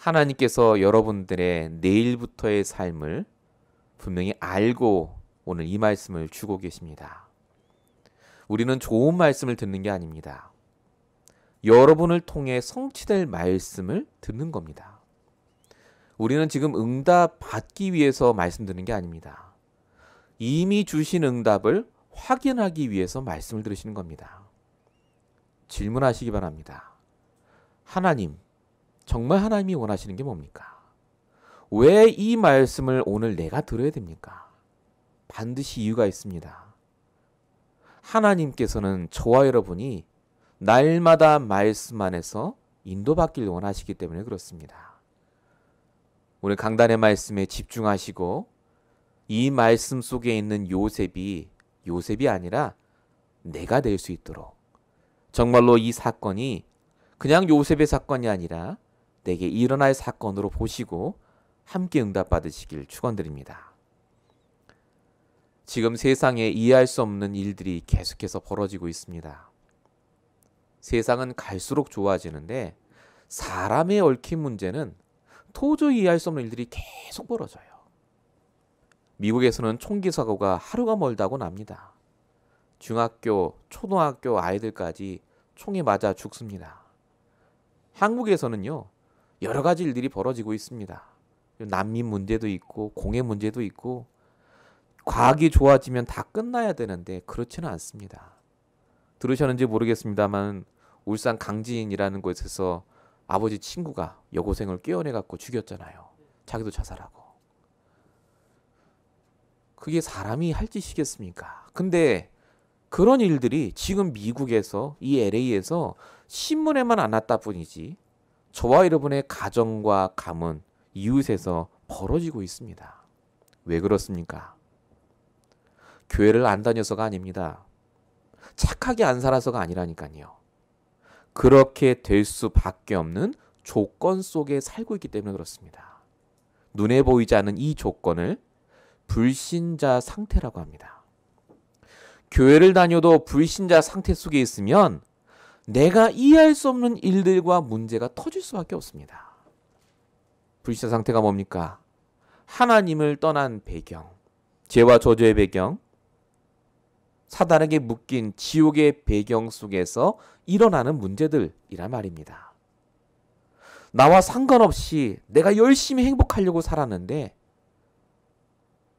하나님께서 여러분들의 내일부터의 삶을 분명히 알고 오늘 이 말씀을 주고 계십니다. 우리는 좋은 말씀을 듣는 게 아닙니다. 여러분을 통해 성취될 말씀을 듣는 겁니다. 우리는 지금 응답 받기 위해서 말씀 듣는 게 아닙니다. 이미 주신 응답을 확인하기 위해서 말씀을 들으시는 겁니다. 질문하시기 바랍니다. 하나님, 정말 하나님이 원하시는 게 뭡니까? 왜 이 말씀을 오늘 내가 들어야 됩니까? 반드시 이유가 있습니다. 하나님께서는 저와 여러분이 날마다 말씀 안에서 인도받길 원하시기 때문에 그렇습니다. 오늘 강단의 말씀에 집중하시고 이 말씀 속에 있는 요셉이 요셉이 아니라 내가 될 수 있도록 정말로 이 사건이 그냥 요셉의 사건이 아니라 내게 일어날 사건으로 보시고 함께 응답받으시길 축원드립니다. 지금 세상에 이해할 수 없는 일들이 계속해서 벌어지고 있습니다. 세상은 갈수록 좋아지는데 사람의 얽힌 문제는 도저히 이해할 수 없는 일들이 계속 벌어져요. 미국에서는 총기 사고가 하루가 멀다고 납니다. 중학교, 초등학교 아이들까지 총에 맞아 죽습니다. 한국에서는요, 여러 가지 일들이 벌어지고 있습니다. 난민 문제도 있고 공해 문제도 있고 과학이 좋아지면 다 끝나야 되는데 그렇지는 않습니다. 들으셨는지 모르겠습니다만 울산 강진이라는 곳에서 아버지 친구가 여고생을 깨어내 갖고 죽였잖아요. 자기도 자살하고. 그게 사람이 할 짓이겠습니까? 근데 그런 일들이 지금 미국에서 이 LA에서 신문에만 안 났다 뿐이지 저와 여러분의 가정과 가문, 이웃에서 벌어지고 있습니다. 왜 그렇습니까? 교회를 안 다녀서가 아닙니다. 착하게 안 살아서가 아니라니까요. 그렇게 될 수밖에 없는 조건 속에 살고 있기 때문에 그렇습니다. 눈에 보이지 않는 이 조건을 불신자 상태라고 합니다. 교회를 다녀도 불신자 상태 속에 있으면 내가 이해할 수 없는 일들과 문제가 터질 수밖에 없습니다. 불신자 상태가 뭡니까? 하나님을 떠난 배경, 죄와 저주의 배경, 사단에게 묶인 지옥의 배경 속에서 일어나는 문제들이란 말입니다. 나와 상관없이 내가 열심히 행복하려고 살았는데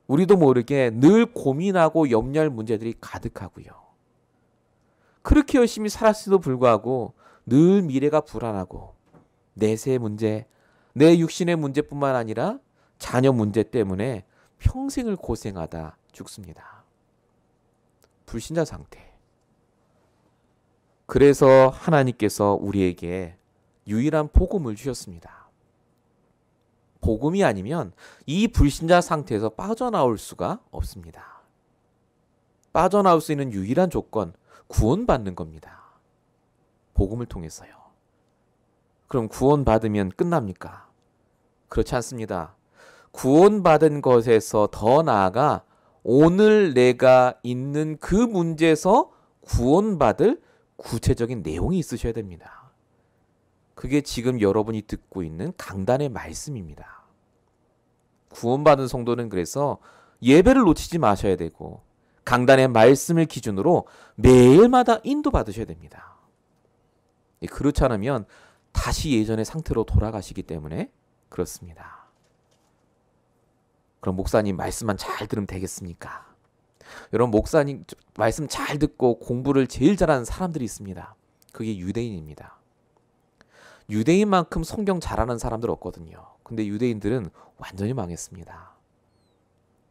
우리도 모르게 늘 고민하고 염려할 문제들이 가득하고요. 그렇게 열심히 살았음에도 불구하고 늘 미래가 불안하고 내세 문제, 내 육신의 문제뿐만 아니라 자녀 문제 때문에 평생을 고생하다 죽습니다. 불신자 상태. 그래서 하나님께서 우리에게 유일한 복음을 주셨습니다. 복음이 아니면 이 불신자 상태에서 빠져나올 수가 없습니다. 빠져나올 수 있는 유일한 조건, 구원받는 겁니다. 복음을 통해서요. 그럼 구원받으면 끝납니까? 그렇지 않습니다. 구원받은 것에서 더 나아가 오늘 내가 있는 그 문제에서 구원받을 구체적인 내용이 있으셔야 됩니다. 그게 지금 여러분이 듣고 있는 강단의 말씀입니다. 구원받은 성도는 그래서 예배를 놓치지 마셔야 되고 강단의 말씀을 기준으로 매일마다 인도받으셔야 됩니다. 예, 그렇지 않으면 다시 예전의 상태로 돌아가시기 때문에 그렇습니다. 그럼 목사님 말씀만 잘 들으면 되겠습니까? 여러분 목사님 말씀 잘 듣고 공부를 제일 잘하는 사람들이 있습니다. 그게 유대인입니다. 유대인만큼 성경 잘하는 사람들 없거든요. 근데 유대인들은 완전히 망했습니다.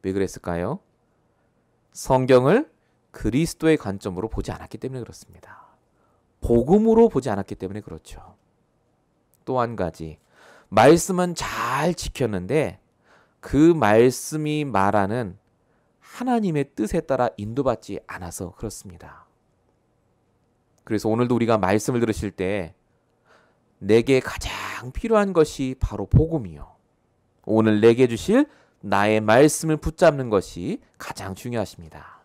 왜 그랬을까요? 성경을 그리스도의 관점으로 보지 않았기 때문에 그렇습니다. 복음으로 보지 않았기 때문에 그렇죠. 또 한 가지 말씀은 잘 지켰는데 그 말씀이 말하는 하나님의 뜻에 따라 인도받지 않아서 그렇습니다. 그래서 오늘도 우리가 말씀을 들으실 때 내게 가장 필요한 것이 바로 복음이요. 오늘 내게 주실 나의 말씀을 붙잡는 것이 가장 중요하십니다.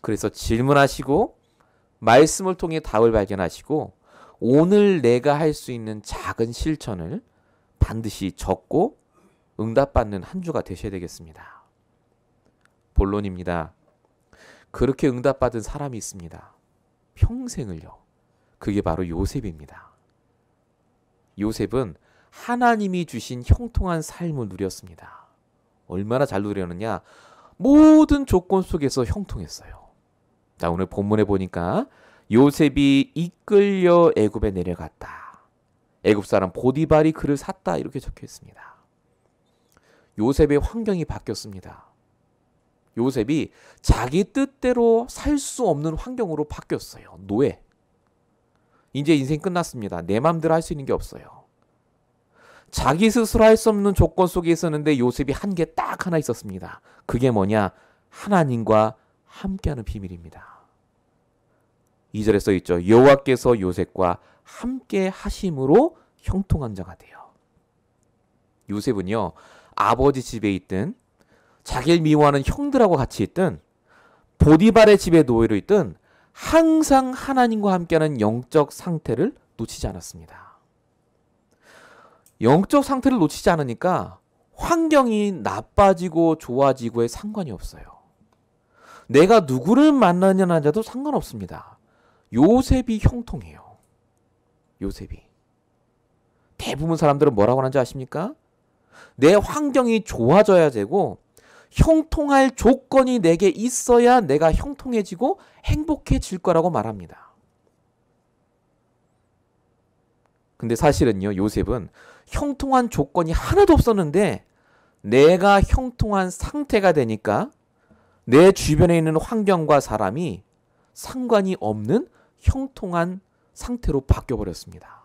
그래서 질문하시고 말씀을 통해 답을 발견하시고 오늘 내가 할 수 있는 작은 실천을 반드시 적고 응답받는 한 주가 되셔야 되겠습니다. 본론입니다. 그렇게 응답받은 사람이 있습니다. 평생을요. 그게 바로 요셉입니다. 요셉은 하나님이 주신 형통한 삶을 누렸습니다. 얼마나 잘 누렸느냐? 모든 조건 속에서 형통했어요. 자, 오늘 본문에 보니까 요셉이 이끌려 애굽에 내려갔다. 애굽 사람 보디발이 그를 샀다 이렇게 적혀 있습니다. 요셉의 환경이 바뀌었습니다. 요셉이 자기 뜻대로 살 수 없는 환경으로 바뀌었어요. 노예. 이제 인생 끝났습니다. 내 마음대로 할 수 있는 게 없어요. 자기 스스로 할 수 없는 조건 속에 있었는데 요셉이 한 게 딱 하나 있었습니다. 그게 뭐냐? 하나님과 함께하는 비밀입니다. 2절에 써 있죠. 여호와께서 요셉과 함께 하심으로 형통한 자가 돼요. 요셉은요. 아버지 집에 있든 자기를 미워하는 형들하고 같이 있든 보디발의 집에 노예로 있든 항상 하나님과 함께하는 영적 상태를 놓치지 않았습니다. 영적 상태를 놓치지 않으니까 환경이 나빠지고 좋아지고에 상관이 없어요. 내가 누구를 만나냐는 자도 상관없습니다. 요셉이 형통해요. 요셉이. 대부분 사람들은 뭐라고 하는지 아십니까? 내 환경이 좋아져야 되고 형통할 조건이 내게 있어야 내가 형통해지고 행복해질 거라고 말합니다. 근데 사실은요, 요셉은 형통한 조건이 하나도 없었는데 내가 형통한 상태가 되니까 내 주변에 있는 환경과 사람이 상관이 없는 형통한 상태로 바뀌어버렸습니다.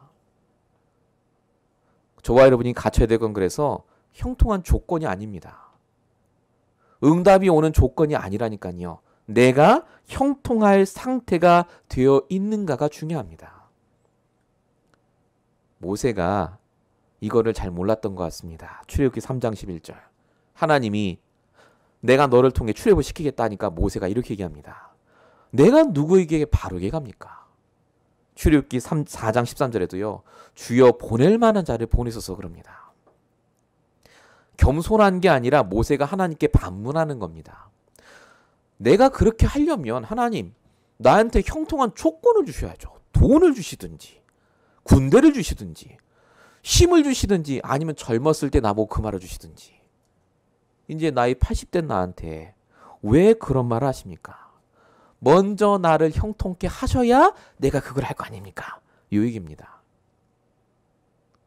저와 여러분이 갖춰야 될 건 그래서 형통한 조건이 아닙니다. 응답이 오는 조건이 아니라니까요. 내가 형통할 상태가 되어 있는가가 중요합니다. 모세가 이거를 잘 몰랐던 것 같습니다. 출애굽기 3장 11절. 하나님이 내가 너를 통해 출애굽을 시키겠다 니까 모세가 이렇게 얘기합니다. 내가 누구에게 바르게 갑니까? 출애굽기 4장 13절에도요. 주여 보낼 만한 자를 보내소서 그럽니다. 겸손한 게 아니라 모세가 하나님께 반문하는 겁니다. 내가 그렇게 하려면 하나님 나한테 형통한 조건을 주셔야죠. 돈을 주시든지 군대를 주시든지 힘을 주시든지 아니면 젊었을 때 나보고 그 말을 주시든지. 이제 나이 80대 나한테 왜 그런 말을 하십니까? 먼저 나를 형통케 하셔야 내가 그걸 할 거 아닙니까? 요 얘기입니다.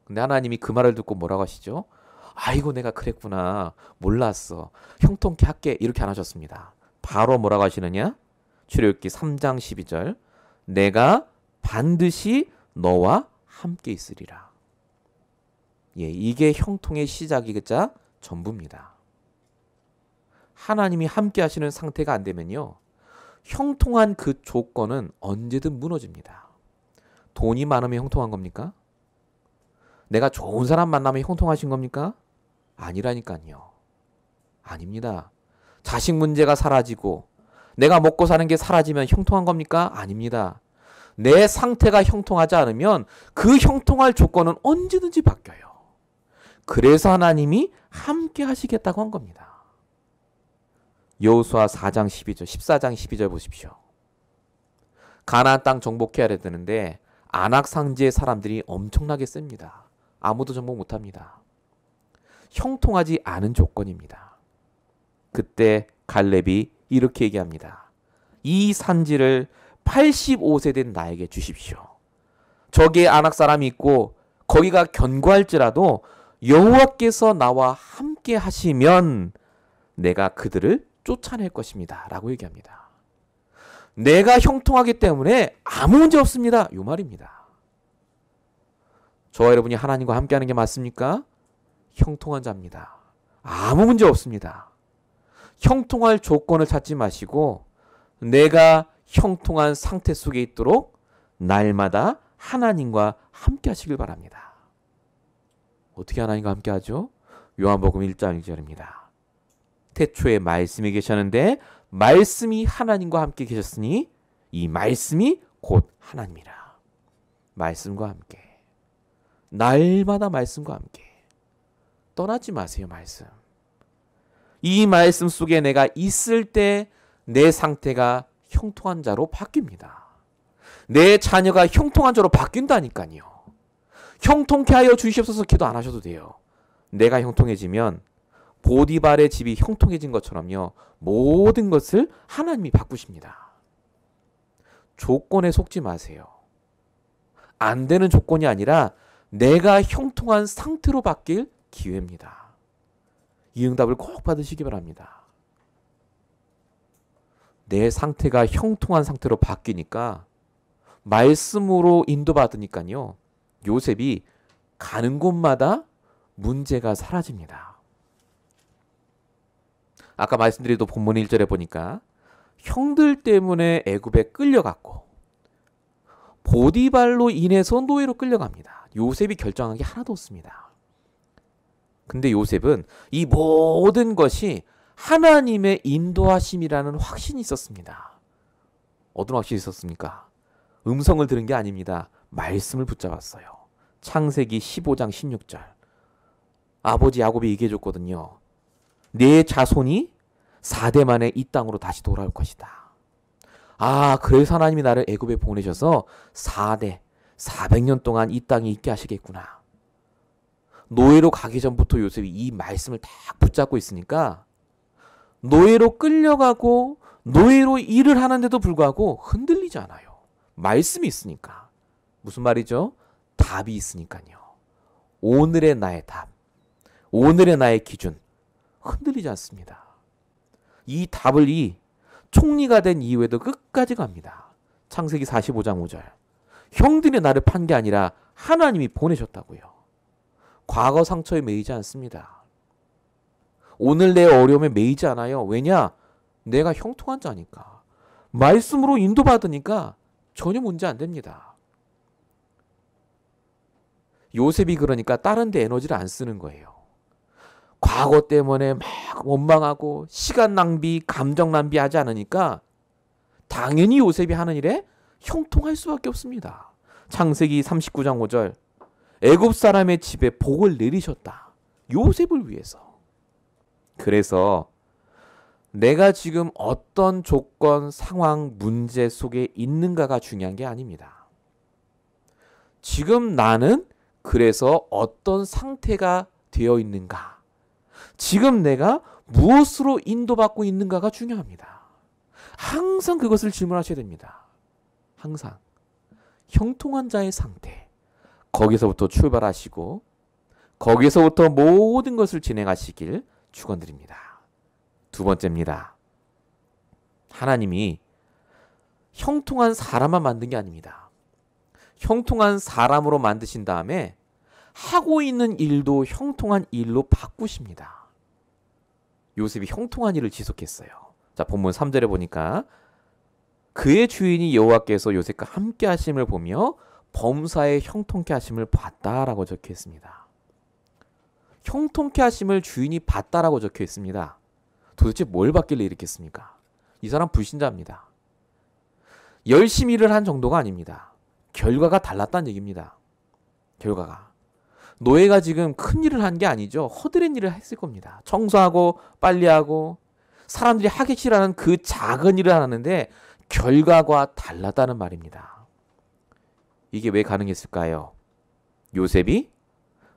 근데 하나님이 그 말을 듣고 뭐라고 하시죠? 아이고 내가 그랬구나 몰랐어 형통케 할게 이렇게 안 하셨습니다. 바로 뭐라고 하시느냐? 출애굽기 3장 12절 내가 반드시 너와 함께 있으리라. 예, 이게 형통의 시작이자 전부입니다. 하나님이 함께 하시는 상태가 안 되면요. 형통한 그 조건은 언제든 무너집니다. 돈이 많으면 형통한 겁니까? 내가 좋은 사람 만나면 형통하신 겁니까? 아니라니까요. 아닙니다. 자식 문제가 사라지고 내가 먹고 사는 게 사라지면 형통한 겁니까? 아닙니다. 내 상태가 형통하지 않으면 그 형통할 조건은 언제든지 바뀌어요. 그래서 하나님이 함께 하시겠다고 한 겁니다. 여호수아 4장 12절, 14장 12절 보십시오. 가나안 땅 정복해야 되는데 안악 상지의 사람들이 엄청나게 셉니다. 아무도 정복 못 합니다. 형통하지 않은 조건입니다. 그때 갈렙이 이렇게 얘기합니다. 이 산지를 85세 된 나에게 주십시오. 저기에 안악 사람이 있고 거기가 견고할지라도 여호와께서 나와 함께 하시면 내가 그들을 쫓아낼 것입니다. 라고 얘기합니다. 내가 형통하기 때문에 아무 문제 없습니다. 요 말입니다. 저와 여러분이 하나님과 함께하는 게 맞습니까? 형통한 자입니다. 아무 문제 없습니다. 형통할 조건을 찾지 마시고 내가 형통한 상태 속에 있도록 날마다 하나님과 함께 하시길 바랍니다. 어떻게 하나님과 함께 하죠? 요한복음 1장 1절입니다. 태초에 말씀이 계셨는데 말씀이 하나님과 함께 계셨으니 이 말씀이 곧 하나님이라. 말씀과 함께 날마다 말씀과 함께 떠나지 마세요, 말씀. 이 말씀 속에 내가 있을 때 내 상태가 형통한 자로 바뀝니다. 내 자녀가 형통한 자로 바뀐다니까요. 형통케 하여 주시옵소서 기도 안 하셔도 돼요. 내가 형통해지면 보디발의 집이 형통해진 것처럼요. 모든 것을 하나님이 바꾸십니다. 조건에 속지 마세요. 안 되는 조건이 아니라 내가 형통한 상태로 바뀔 기회입니다. 이 응답을 꼭 받으시기 바랍니다. 내 상태가 형통한 상태로 바뀌니까 말씀으로 인도받으니까요. 요셉이 가는 곳마다 문제가 사라집니다. 아까 말씀드린 또 본문 1절에 보니까 형들 때문에 애굽에 끌려갔고 보디발로 인해서 노예로 끌려갑니다. 요셉이 결정한 게 하나도 없습니다. 근데 요셉은 이 모든 것이 하나님의 인도하심이라는 확신이 있었습니다. 어떤 확신이 있었습니까? 음성을 들은 게 아닙니다. 말씀을 붙잡았어요. 창세기 15장 16절. 아버지 야곱이 얘기해 줬거든요. 내 자손이 4대 만에 이 땅으로 다시 돌아올 것이다. 아, 그래서 하나님이 나를 애굽에 보내셔서 4대 400년 동안 이 땅에 있게 하시겠구나. 노예로 가기 전부터 요셉이 이 말씀을 딱 붙잡고 있으니까 노예로 끌려가고 노예로 일을 하는데도 불구하고 흔들리지 않아요. 말씀이 있으니까. 무슨 말이죠? 답이 있으니까요. 오늘의 나의 답, 오늘의 나의 기준 흔들리지 않습니다. 이 답을 이 총리가 된 이후에도 끝까지 갑니다. 창세기 45장 5절. 형들이 나를 판 게 아니라 하나님이 보내셨다고요. 과거 상처에 매이지 않습니다. 오늘 내 어려움에 매이지 않아요. 왜냐? 내가 형통한 자니까. 말씀으로 인도받으니까 전혀 문제 안 됩니다. 요셉이 그러니까 다른 데 에너지를 안 쓰는 거예요. 과거 때문에 막 원망하고 시간 낭비, 감정 낭비하지 않으니까 당연히 요셉이 하는 일에 형통할 수밖에 없습니다. 창세기 39장 5절 애굽 사람의 집에 복을 내리셨다. 요셉을 위해서. 그래서 내가 지금 어떤 조건, 상황, 문제 속에 있는가가 중요한 게 아닙니다. 지금 나는 그래서 어떤 상태가 되어 있는가? 지금 내가 무엇으로 인도받고 있는가가 중요합니다. 항상 그것을 질문하셔야 됩니다. 항상. 형통한 자의 상태. 거기서부터 출발하시고, 거기서부터 모든 것을 진행하시길 축원드립니다. 두 번째입니다. 하나님이 형통한 사람만 만든 게 아닙니다. 형통한 사람으로 만드신 다음에 하고 있는 일도 형통한 일로 바꾸십니다. 요셉이 형통한 일을 지속했어요. 자, 본문 3절에 보니까 그의 주인이 여호와께서 요셉과 함께 하심을 보며 범사의 형통케 하심을 봤다라고 적혀 있습니다. 형통케 하심을 주인이 봤다라고 적혀 있습니다. 도대체 뭘 받길래 이렇게 했습니까? 이 사람 불신자입니다. 열심히 일을 한 정도가 아닙니다. 결과가 달랐다는 얘기입니다. 결과가. 노예가 지금 큰 일을 한 게 아니죠. 허드렛 일을 했을 겁니다. 청소하고 빨리 하고 사람들이 하기 싫어하는 그 작은 일을 하는데 결과가 달랐다는 말입니다. 이게 왜 가능했을까요? 요셉이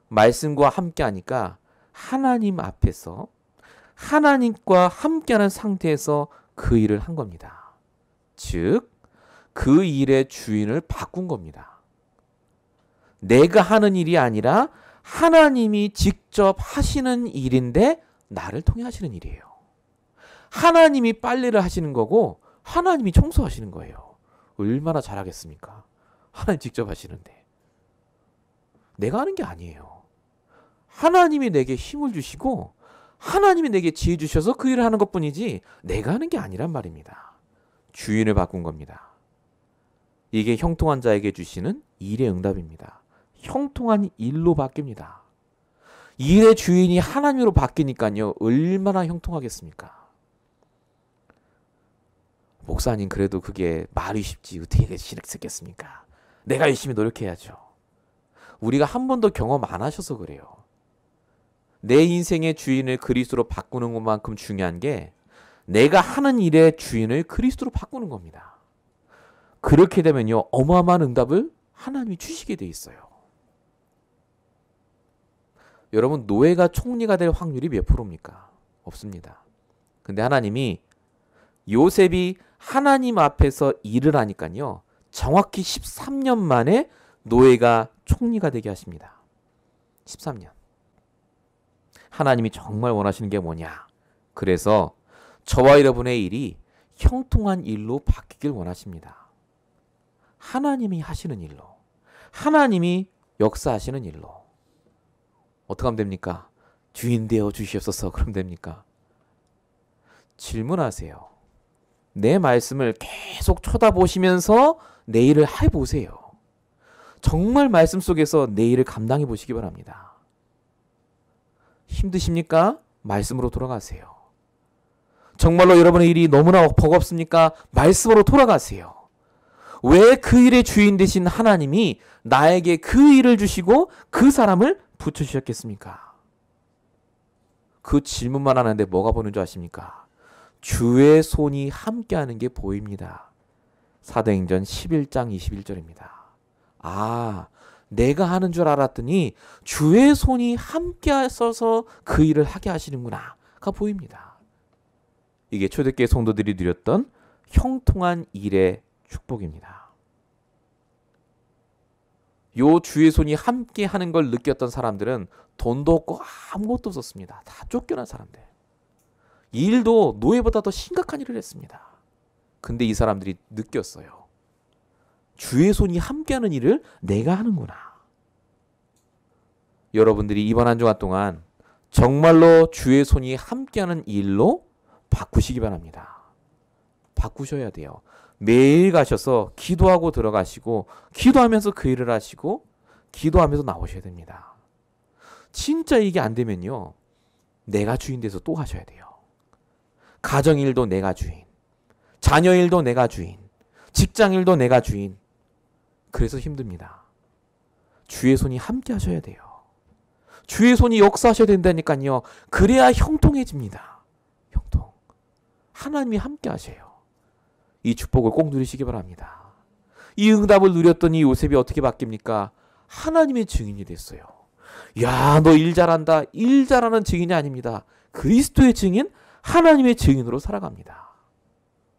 말씀과 함께 하니까 하나님 앞에서 하나님과 함께하는 상태에서 그 일을 한 겁니다. 즉그 일의 주인을 바꾼 겁니다. 내가 하는 일이 아니라 하나님이 직접 하시는 일인데 나를 통해 하시는 일이에요. 하나님이 빨래를 하시는 거고 하나님이 청소하시는 거예요. 얼마나 잘하겠습니까? 하나님 직접 하시는데. 내가 하는 게 아니에요. 하나님이 내게 힘을 주시고 하나님이 내게 지혜 주셔서 그 일을 하는 것 뿐이지 내가 하는 게 아니란 말입니다. 주인을 바꾼 겁니다. 이게 형통한 자에게 주시는 일의 응답입니다. 형통한 일로 바뀝니다. 일의 주인이 하나님으로 바뀌니까요. 얼마나 형통하겠습니까? 목사님 그래도 그게 말이 쉽지 어떻게 시겠습니까 내가 열심히 노력해야죠. 우리가 한 번도 경험 안 하셔서 그래요. 내 인생의 주인을 그리스도로 바꾸는 것만큼 중요한 게 내가 하는 일의 주인을 그리스도로 바꾸는 겁니다. 그렇게 되면요. 어마어마한 응답을 하나님이 주시게 돼 있어요. 여러분 노예가 총리가 될 확률이 몇 프로입니까? 없습니다. 근데 하나님이 요셉이 하나님 앞에서 일을 하니까요. 정확히 13년 만에 노예가 총리가 되게 하십니다. 13년. 하나님이 정말 원하시는 게 뭐냐? 그래서 저와 여러분의 일이 형통한 일로 바뀌길 원하십니다. 하나님이 하시는 일로, 하나님이 역사하시는 일로. 어떻게 하면 됩니까? 주인 되어 주시옵소서 그럼 됩니까? 질문하세요. 내 말씀을 계속 쳐다보시면서 내 일을 해보세요. 정말 말씀 속에서 내 일을 감당해 보시기 바랍니다. 힘드십니까? 말씀으로 돌아가세요. 정말로 여러분의 일이 너무나 버겁습니까? 말씀으로 돌아가세요. 왜그 일의 주인 되신 하나님이 나에게 그 일을 주시고 그 사람을 붙여주셨겠습니까? 그 질문만 하는데 뭐가 보는 줄 아십니까? 주의 손이 함께하는 게 보입니다. 사도행전 11장 21절입니다. 아, 내가 하는 줄 알았더니 주의 손이 함께 써서 그 일을 하게 하시는구나가 보입니다. 이게 초대교회 성도들이 누렸던 형통한 일의 축복입니다. 요 주의 손이 함께 하는 걸 느꼈던 사람들은 돈도 없고 아무것도 없었습니다. 다 쫓겨난 사람들. 일도 노예보다 더 심각한 일을 했습니다. 근데 이 사람들이 느꼈어요. 주의 손이 함께하는 일을 내가 하는구나. 여러분들이 이번 한 주간 동안 정말로 주의 손이 함께하는 일로 바꾸시기 바랍니다. 바꾸셔야 돼요. 매일 가셔서 기도하고 들어가시고 기도하면서 그 일을 하시고 기도하면서 나오셔야 됩니다. 진짜 이게 안 되면요. 내가 주인 돼서 또 하셔야 돼요. 가정 일도 내가 주인. 자녀 일도 내가 주인. 직장 일도 내가 주인. 그래서 힘듭니다. 주의 손이 함께 하셔야 돼요. 주의 손이 역사하셔야 된다니까요. 그래야 형통해집니다. 형통. 하나님이 함께 하셔요. 이 축복을 꼭 누리시기 바랍니다. 이 응답을 누렸더니 요셉이 어떻게 바뀝니까? 하나님의 증인이 됐어요. 야, 너 일 잘한다. 일 잘하는 증인이 아닙니다. 그리스도의 증인, 하나님의 증인으로 살아갑니다.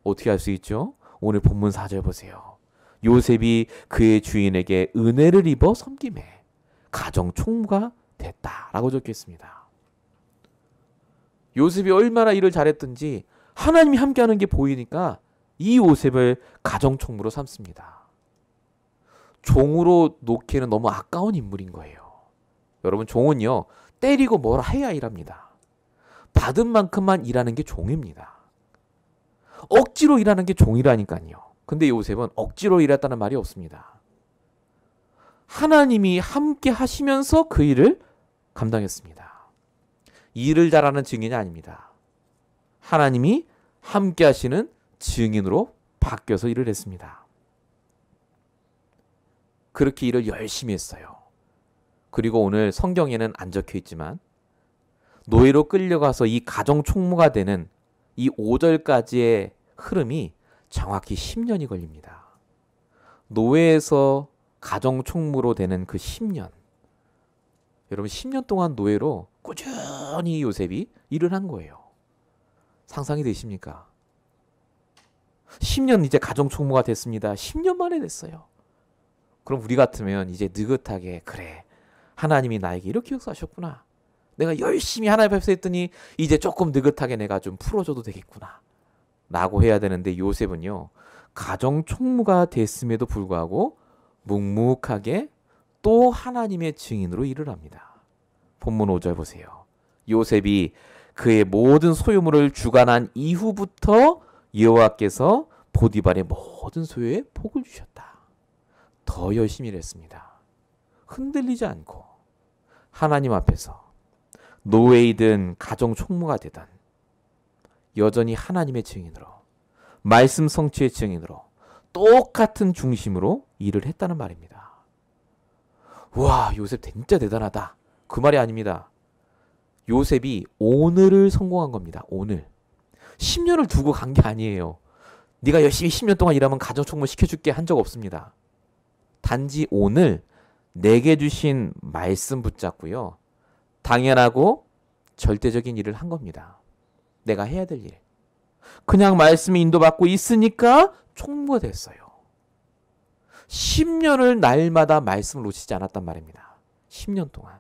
어떻게 할 수 있죠? 오늘 본문 4절 보세요. 요셉이 그의 주인에게 은혜를 입어 섬김에 가정 총무가 됐다라고 적혀있습니다. 요셉이 얼마나 일을 잘했든지 하나님이 함께하는 게 보이니까 이 요셉을 가정총무로 삼습니다. 종으로 놓기에는 너무 아까운 인물인 거예요. 여러분 종은요 때리고 뭘 해야 일합니다. 받은 만큼만 일하는 게 종입니다. 억지로 일하는 게 종이라니까요. 근데 요셉은 억지로 일했다는 말이 없습니다. 하나님이 함께 하시면서 그 일을 감당했습니다. 일을 잘하는 증인이 아닙니다. 하나님이 함께 하시는 증인으로 바뀌어서 일을 했습니다. 그렇게 일을 열심히 했어요. 그리고 오늘 성경에는 안 적혀 있지만 노예로 끌려가서 이 가정 총무가 되는 이 5절까지의 흐름이 정확히 10년이 걸립니다. 노예에서 가정 총무로 되는 그 10년. 여러분 10년 동안 노예로 꾸준히 요셉이 일을 한 거예요. 상상이 되십니까? 10년 이제 가정 총무가 됐습니다. 10년 만에 됐어요. 그럼 우리 같으면 이제 느긋하게 그래 하나님이 나에게 이렇게 역사하셨구나. 내가 열심히 하나님 앞에서 했더니 이제 조금 느긋하게 내가 좀 풀어줘도 되겠구나. 라고 해야 되는데 요셉은요. 가정 총무가 됐음에도 불구하고 묵묵하게 또 하나님의 증인으로 일을 합니다. 본문 5절 보세요. 요셉이 그의 모든 소유물을 주관한 이후부터 여호와께서 보디발의 모든 소유에 복을 주셨다. 더 열심히 했습니다. 흔들리지 않고 하나님 앞에서 노예이든 가정 총무가 되든 여전히 하나님의 증인으로 말씀 성취의 증인으로 똑같은 중심으로 일을 했다는 말입니다. 와 요셉 진짜 대단하다. 그 말이 아닙니다. 요셉이 오늘을 성공한 겁니다. 오늘. 10년을 두고 간 게 아니에요. 네가 열심히 10년 동안 일하면 가정 총무시켜줄게 한 적 없습니다. 단지 오늘 내게 주신 말씀 붙잡고요. 당연하고 절대적인 일을 한 겁니다. 내가 해야 될 일. 그냥 말씀이 인도받고 있으니까 총무가 됐어요. 10년을 날마다 말씀을 놓치지 않았단 말입니다. 10년 동안.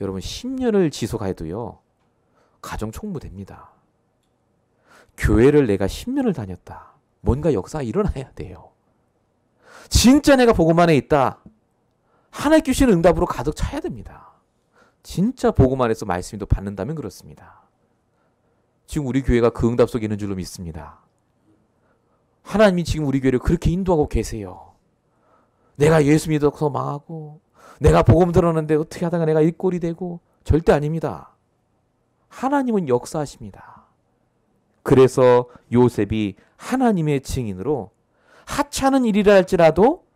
여러분 10년을 지속해도요. 가정 총무 됩니다. 교회를 내가 10년을 다녔다. 뭔가 역사가 일어나야 돼요. 진짜 내가 복음 안에 있다. 하나의 귀신 응답으로 가득 차야 됩니다. 진짜 복음 안에서 말씀도 받는다면 그렇습니다. 지금 우리 교회가 그 응답 속에 있는 줄로 믿습니다. 하나님이 지금 우리 교회를 그렇게 인도하고 계세요. 내가 예수 믿어서 망하고 내가 복음 들었는데 어떻게 하다가 내가 이 꼴이 되고 절대 아닙니다. 하나님은 역사하십니다. 그래서 요셉이 하나님의 증인으로 하찮은 일이라 할지라도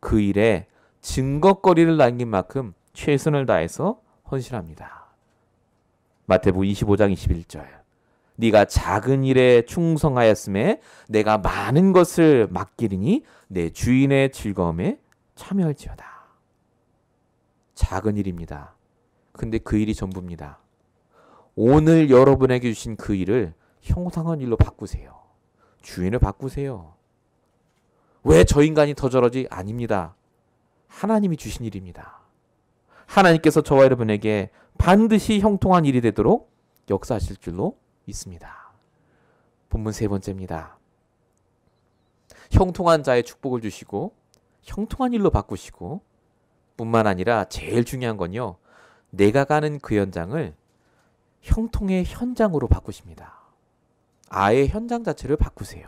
그 일에 증거거리를 남긴 만큼 최선을 다해서 헌신합니다. 마태복음 25장 21절. 네가 작은 일에 충성하였음에 내가 많은 것을 맡기리니 내 주인의 즐거움에 참여할지어다. 작은 일입니다. 근데 그 일이 전부입니다. 오늘 여러분에게 주신 그 일을 형상한 일로 바꾸세요. 주인을 바꾸세요. 왜 저 인간이 더 저러지? 아닙니다. 하나님이 주신 일입니다. 하나님께서 저와 여러분에게 반드시 형통한 일이 되도록 역사하실 줄로 믿습니다. 본문 세 번째입니다. 형통한 자의 축복을 주시고 형통한 일로 바꾸시고 뿐만 아니라 제일 중요한 건요. 내가 가는 그 현장을 형통의 현장으로 바꾸십니다. 아예 현장 자체를 바꾸세요.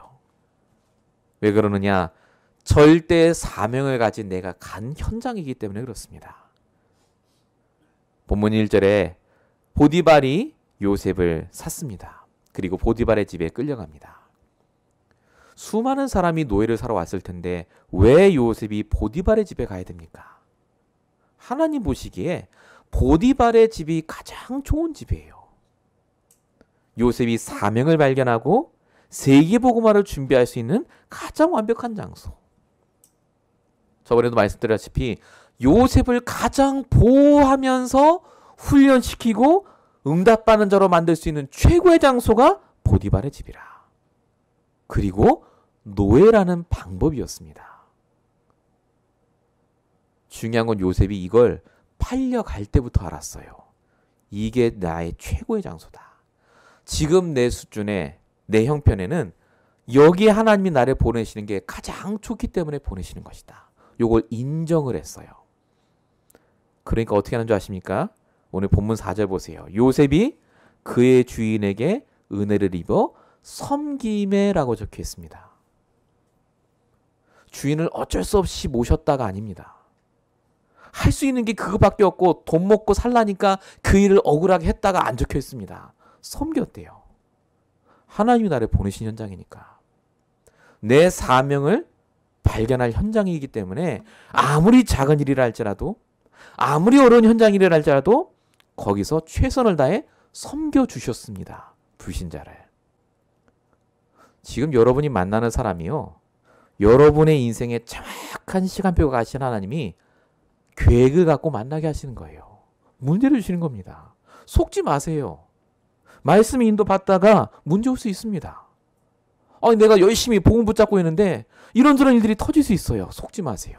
왜 그러느냐? 절대 사명을 가진 내가 간 현장이기 때문에 그렇습니다. 본문 1절에 보디발이 요셉을 샀습니다. 그리고 보디발의 집에 끌려갑니다. 수많은 사람이 노예를 사러 왔을 텐데 왜 요셉이 보디발의 집에 가야 됩니까? 하나님 보시기에 보디발의 집이 가장 좋은 집이에요. 요셉이 사명을 발견하고 세계보고마를 준비할 수 있는 가장 완벽한 장소. 저번에도 말씀드렸다시피 요셉을 가장 보호하면서 훈련시키고 응답받는 자로 만들 수 있는 최고의 장소가 보디발의 집이라. 그리고 노예라는 방법이었습니다. 중요한 건 요셉이 이걸 팔려갈 때부터 알았어요. 이게 나의 최고의 장소다. 지금 내 수준에 내 형편에는 여기 하나님이 나를 보내시는 게 가장 좋기 때문에 보내시는 것이다. 요걸 인정을 했어요. 그러니까 어떻게 하는 줄 아십니까? 오늘 본문 4절 보세요. 요셉이 그의 주인에게 은혜를 입어 섬김에라고 적혀 있습니다. 주인을 어쩔 수 없이 모셨다가 아닙니다. 할 수 있는 게 그거밖에 없고 돈 먹고 살라니까 그 일을 억울하게 했다가 안 적혀 있습니다. 섬겼대요. 하나님이 나를 보내신 현장이니까. 내 사명을 발견할 현장이기 때문에 아무리 작은 일이라 할지라도 아무리 어려운 현장이라 할지라도 거기서 최선을 다해 섬겨 주셨습니다. 불신자를. 지금 여러분이 만나는 사람이요. 여러분의 인생에 정확한 시간표가 가신 하나님이 계획을 갖고 만나게 하시는 거예요. 문제를 주시는 겁니다. 속지 마세요. 말씀 인도 받다가 문제 올 수 있습니다. 아 내가 열심히 복음 붙잡고 있는데 이런저런 일들이 터질 수 있어요. 속지 마세요.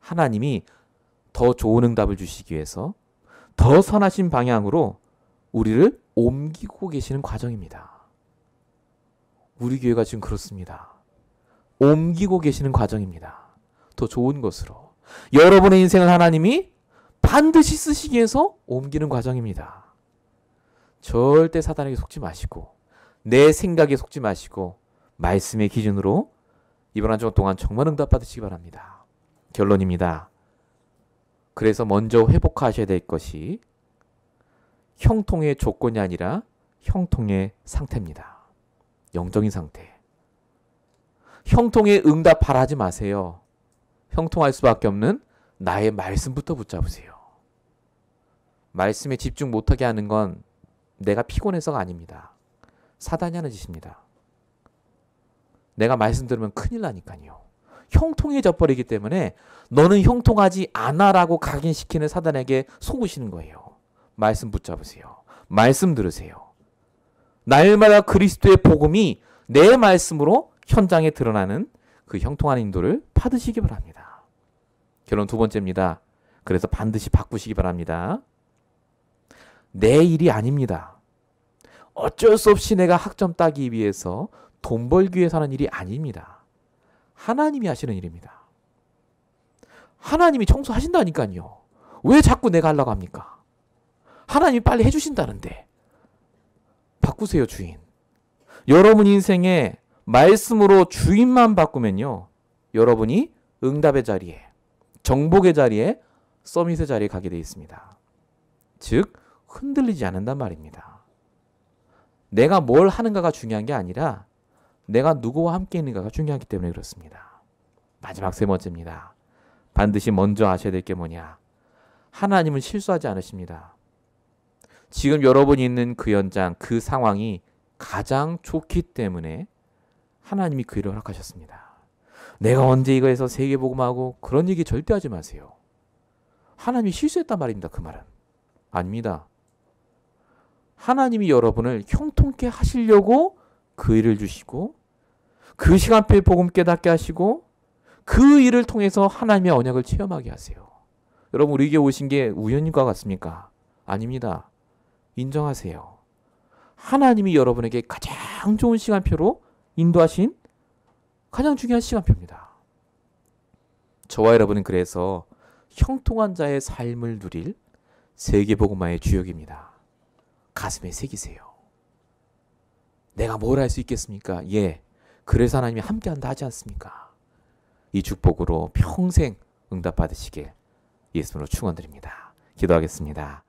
하나님이 더 좋은 응답을 주시기 위해서 더 선하신 방향으로 우리를 옮기고 계시는 과정입니다. 우리 교회가 지금 그렇습니다. 옮기고 계시는 과정입니다. 더 좋은 것으로. 여러분의 인생을 하나님이 반드시 쓰시기 위해서 옮기는 과정입니다. 절대 사단에게 속지 마시고 내 생각에 속지 마시고 말씀의 기준으로 이번 한 주 동안 정말 응답 받으시기 바랍니다. 결론입니다. 그래서 먼저 회복하셔야 될 것이 형통의 조건이 아니라 형통의 상태입니다. 영적인 상태. 형통의 응답하라 하지 마세요. 형통할 수밖에 없는 나의 말씀부터 붙잡으세요. 말씀에 집중 못하게 하는 건 내가 피곤해서가 아닙니다. 사단이 하는 짓입니다. 내가 말씀들으면 큰일 나니까요. 형통해져 버리기 때문에 너는 형통하지 않아라고 각인시키는 사단에게 속으시는 거예요. 말씀 붙잡으세요. 말씀 들으세요. 날마다 그리스도의 복음이 내 말씀으로 현장에 드러나는 그 형통한 인도를 받으시기 바랍니다. 결론 두 번째입니다. 그래서 반드시 바꾸시기 바랍니다. 내 일이 아닙니다. 어쩔 수 없이 내가 학점 따기 위해서 돈 벌기 위해서 하는 일이 아닙니다. 하나님이 하시는 일입니다. 하나님이 청소하신다니까요. 왜 자꾸 내가 하려고 합니까? 하나님이 빨리 해주신다는데. 바꾸세요, 주인. 여러분 인생에 말씀으로 주인만 바꾸면요. 여러분이 응답의 자리에, 정복의 자리에, 서밋의 자리에 가게 되어 있습니다. 즉, 흔들리지 않는단 말입니다. 내가 뭘 하는가가 중요한 게 아니라 내가 누구와 함께 있는가가 중요하기 때문에 그렇습니다. 마지막 세 번째입니다. 반드시 먼저 아셔야 될 게 뭐냐? 하나님은 실수하지 않으십니다. 지금 여러분이 있는 그 현장, 그 상황이 가장 좋기 때문에 하나님이 그 일을 허락하셨습니다. 내가 언제 이거 해서 세계복음하고 그런 얘기 절대 하지 마세요. 하나님이 실수했단 말입니다. 그 말은. 아닙니다. 하나님이 여러분을 형통케 하시려고 그 일을 주시고 그 시간표에 복음 깨닫게 하시고 그 일을 통해서 하나님의 언약을 체험하게 하세요. 여러분 우리에게 오신 게 우연인과 같습니까? 아닙니다. 인정하세요. 하나님이 여러분에게 가장 좋은 시간표로 인도하신 가장 중요한 시간표입니다. 저와 여러분은 그래서 형통한 자의 삶을 누릴 세계복음화의 주역입니다. 가슴에 새기세요. 내가 뭘 할 수 있겠습니까? 예. 그래서 하나님이 함께한다 하지 않습니까? 이 축복으로 평생 응답 받으시길 예수님으로 축원드립니다. 기도하겠습니다.